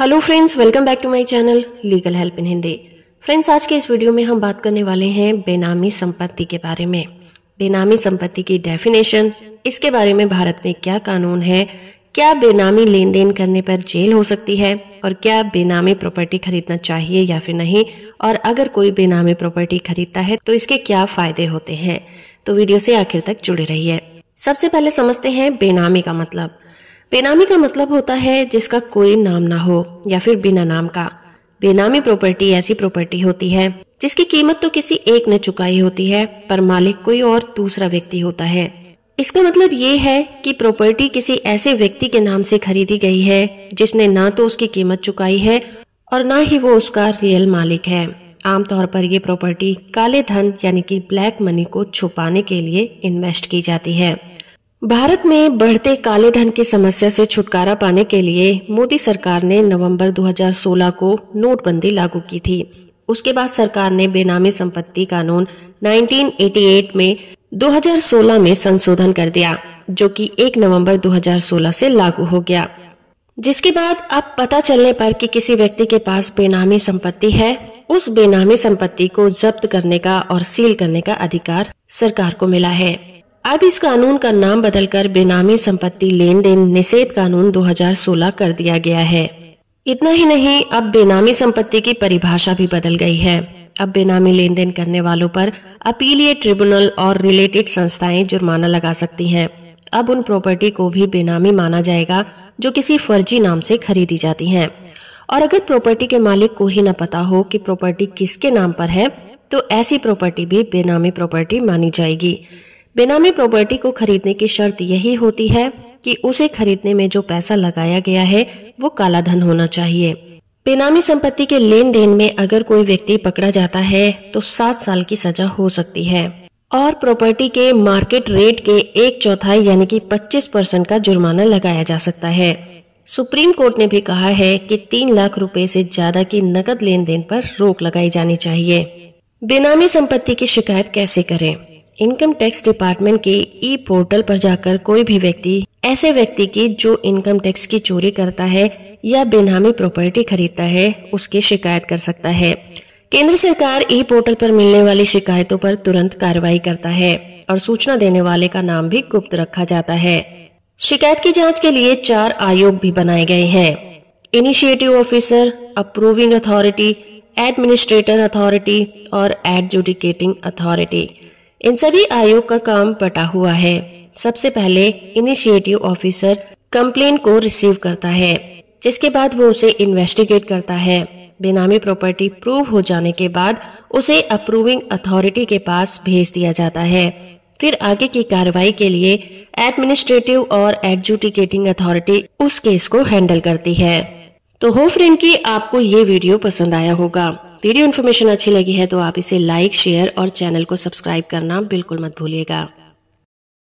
hello friends welcome back to my channel legal help in Hindi friends आज के इस video में हम बात करने वाले हैं बेनामी संपत्ति के बारे में बेनामी संपत्ति की डेफिनेशन इसके बारे में भारत में क्या कानून है क्या बेनामी लेन देन करने पर जेल हो सकती है और क्या बेनामी प्रॉपर्टी खरीदना चाहिए या फिर नहीं और अगर कोई बेनामी प्रॉपर्टी खरीदता है तो इसके क्या फायदे होते हैं तो वीडियो से आखिर तक जुड़े रहिए सबसे पहले समझते हैं बेनामी का मतलब बेनामी का मतलब होता है जिसका कोई नाम ना हो या फिर बिना नाम का बेनामी प्रॉपर्टी ऐसी प्रॉपर्टी होती है जिसकी कीमत तो किसी एक ने चुकाई होती है पर मालिक कोई और दूसरा व्यक्ति होता है इसका मतलब ये है कि प्रॉपर्टी किसी ऐसे व्यक्ति के नाम से खरीदी गई है जिसने ना तो उसकी कीमत चुकाई है और ना ही वो उसका रियल मालिक है आमतौर पर ये प्रॉपर्टी काले धन यानी कि ब्लैक मनी को छुपाने के लिए इन्वेस्ट की जाती है भारत में बढ़ते काले धन की समस्या से छुटकारा पाने के लिए मोदी सरकार ने नवंबर 2016 को नोटबंदी लागू की थी उसके बाद सरकार ने बेनामी संपत्ति कानून 1988 में 2016 में संशोधन कर दिया जो कि 1 नवंबर 2016 से लागू हो गया जिसके बाद अब पता चलने पर कि किसी व्यक्ति के पास बेनामी संपत्ति है उस बेनामी संपत्ति को जब्त करने का और सील करने का अधिकार सरकार को मिला है अब इस कानून का नाम बदलकर बेनामी संपत्ति लेन देन निषेध कानून 2016 कर दिया गया है इतना ही नहीं अब बेनामी संपत्ति की परिभाषा भी बदल गई है अब बेनामी लेन देन करने वालों पर अपीलीय ट्रिब्यूनल और रिलेटेड संस्थाएं जुर्माना लगा सकती हैं अब उन प्रॉपर्टी को भी बेनामी माना जाएगा जो किसी फर्जी नाम से खरीदी जाती है और अगर प्रॉपर्टी के मालिक को ही न पता हो कि प्रॉपर्टी किसके नाम पर है तो ऐसी प्रॉपर्टी भी बेनामी प्रॉपर्टी मानी जाएगी बेनामी प्रॉपर्टी को खरीदने की शर्त यही होती है कि उसे खरीदने में जो पैसा लगाया गया है वो काला धन होना चाहिए बेनामी संपत्ति के लेन देन में अगर कोई व्यक्ति पकड़ा जाता है तो सात साल की सजा हो सकती है और प्रॉपर्टी के मार्केट रेट के एक चौथाई यानी कि 25 परसेंट का जुर्माना लगाया जा सकता है सुप्रीम कोर्ट ने भी कहा है कि तीन लाख रुपए से ज्यादा की नकद लेन देन पर रोक लगाई जानी चाहिए बेनामी संपत्ति की शिकायत कैसे करें इनकम टैक्स डिपार्टमेंट के ई पोर्टल पर जाकर कोई भी व्यक्ति ऐसे व्यक्ति की जो इनकम टैक्स की चोरी करता है या बेनामी प्रॉपर्टी खरीदता है उसकी शिकायत कर सकता है केंद्र सरकार ई पोर्टल पर मिलने वाली शिकायतों पर तुरंत कार्रवाई करता है और सूचना देने वाले का नाम भी गुप्त रखा जाता है शिकायत की जांच के लिए चार आयोग भी बनाए गए हैं initiative officer approving authority administrator authority और एडजुडिकेटिंग अथॉरिटी इन सभी आयोग का काम बटा हुआ है सबसे पहले इनिशिएटिव ऑफिसर कंप्लेन को रिसीव करता है जिसके बाद वो उसे इन्वेस्टिगेट करता है बेनामी प्रॉपर्टी प्रूव हो जाने के बाद उसे अप्रूविंग अथॉरिटी के पास भेज दिया जाता है फिर आगे की कार्रवाई के लिए एडमिनिस्ट्रेटिव और एडजुटिकेटिंग अथॉरिटी उस केस को हैंडल करती है तो हो फ्रेंड की आपको ये वीडियो पसंद आया होगा वीडियो इन्फॉर्मेशन अच्छी लगी है तो आप इसे लाइक शेयर और चैनल को सब्सक्राइब करना बिल्कुल मत भूलिएगा